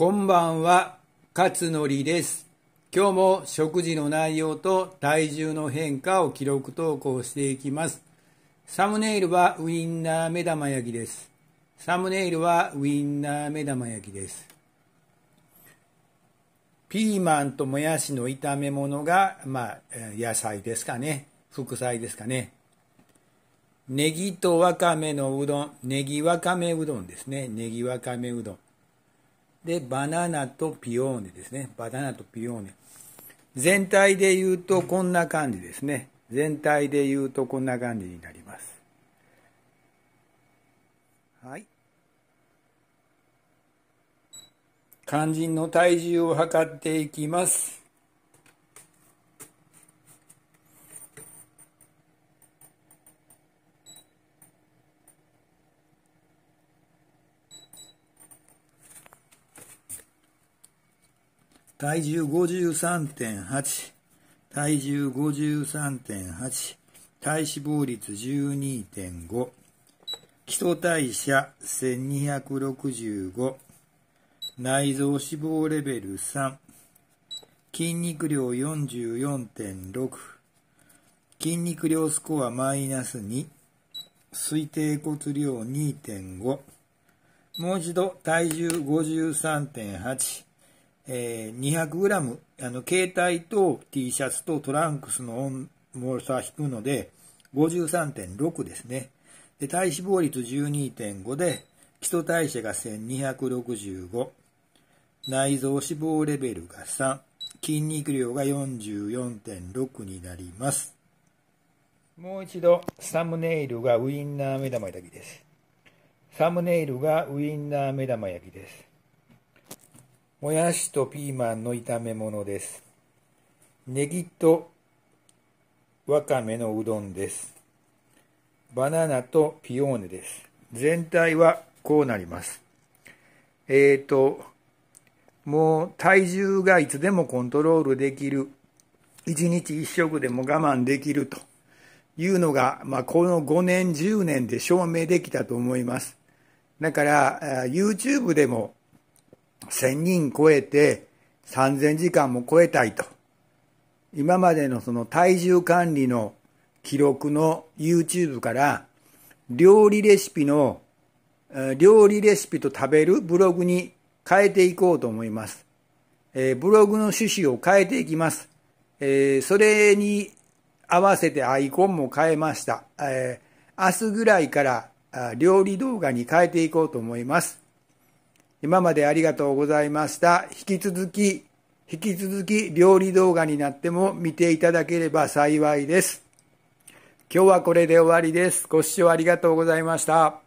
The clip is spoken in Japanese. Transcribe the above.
こんばんは、勝則です。今日も食事の内容と体重の変化を記録投稿していきます。サムネイルはウインナー目玉焼きです。サムネイルはウインナー目玉焼きです。ピーマンともやしの炒め物が、まあ、野菜ですかね。副菜ですかね。ネギとわかめのうどん。ネギわかめうどんですね。ネギわかめうどん。で、バナナとピオーネですね。バナナとピオーネ。全体で言うとこんな感じですね。全体で言うとこんな感じになります。はい。肝心の体重を測っていきます。体重53.8、体重53.8、体脂肪率12.5、基礎代謝1265、内臓脂肪レベル3、筋肉量44.6、筋肉量スコアマイナス2、推定骨量2.5、もう一度体重53.8、え 200g、あの、携帯と T シャツとトランクスの重さ引くので、53.6ですね。で、体脂肪率12.5で、基礎代謝が1265、内臓脂肪レベルが3、筋肉量が44.6になります。もう一度、サムネイルがウインナー目玉焼きです。サムネイルがウインナー目玉焼きです。もやしとピーマンの炒め物です。ネギとわかめのうどんです。バナナとピオーネです。全体はこうなります。えっ、ー、と、もう体重がいつでもコントロールできる、一日一食でも我慢できるというのが、まあ、この5年、10年で証明できたと思います。だから、YouTube でも1000人超えて3000時間も超えたいと。今までのその体重管理の記録の YouTube から料理レシピの、料理レシピと食べるブログに変えていこうと思います。えー、ブログの趣旨を変えていきます。えー、それに合わせてアイコンも変えました。えー、明日ぐらいから料理動画に変えていこうと思います。今までありがとうございました。引き続き、引き続き料理動画になっても見ていただければ幸いです。今日はこれで終わりです。ご視聴ありがとうございました。